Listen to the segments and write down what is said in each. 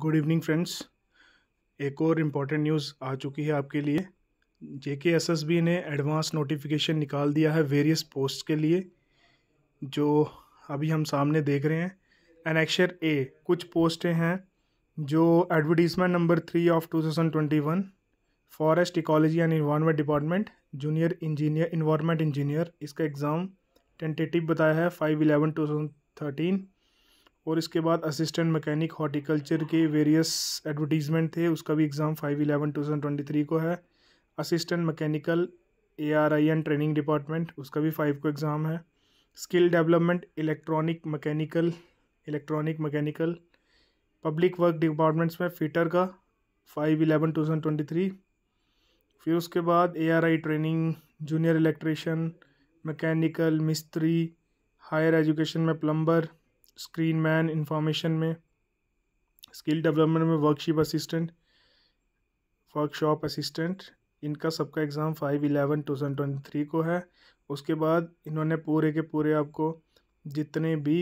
good evening friends एक और important news आ चुकी है आपके लिए J K S S B ने एडवांस नोटिफिकेशन निकाल दिया है वेरियस पोस्ट के लिए जो अभी हम सामने देख रहे हैं एनेक्शर ए कुछ पोस्टें हैं जो advertisement number three of two thousand twenty one forest ecology and environment department junior engineer environment engineer इसका एग्ज़ाम टेंटेटिव बताया है five eleven two thousand thirteen और इसके बाद असिस्टेंट मैकेनिक हॉर्टिकल्चर के वेरियस एडवर्टीज़मेंट थे उसका भी exam five eleven two thousand twenty three को है assistant mechanical A R I N training department उसका भी फाइव को एग्ज़ाम है skill development electronic mechanical electronic mechanical public work departments में फिटर का five eleven two thousand twenty three फिर उसके बाद A R I training junior electrician mechanical मिस्त्री हायर एजुकेशन में प्लम्बर स्क्रीन मैन इंफॉर्मेशन में स्किल डेवलपमेंट में workshop assistant workshop assistant इनका सबका exam five eleven two thousand twenty three को है उसके बाद इन्होंने पूरे के पूरे आपको जितने भी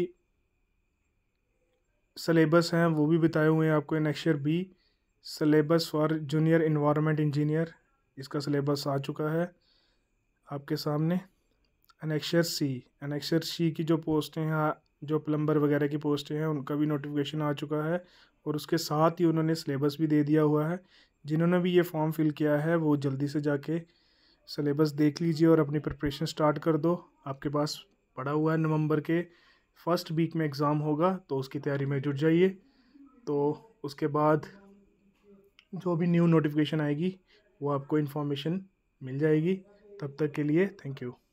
सलेबस हैं वो भी बताए हुए हैं आपको next year be syllabus for junior environment engineer इसका सलेबस आ चुका है आपके सामने अनेक्शर सी अनेक्शर सी की जो पोस्टें हैं जो प्लम्बर वगैरह की पोस्टें हैं उनका भी नोटिफिकेशन आ चुका है और उसके साथ ही उन्होंने सिलेबस भी दे दिया हुआ है जिन्होंने भी ये फॉर्म फिल किया है वो जल्दी से जाके सिलेबस देख लीजिए और अपनी प्रिपरेशन स्टार्ट कर दो आपके पास पड़ा हुआ है नवंबर के फर्स्ट वीक में एग्ज़ाम होगा तो उसकी तैयारी में जुट जाइए तो उसके बाद जो भी न्यू नोटिफिकेशन आएगी वो आपको इन्फॉर्मेशन मिल जाएगी तब तक के लिए थैंक यू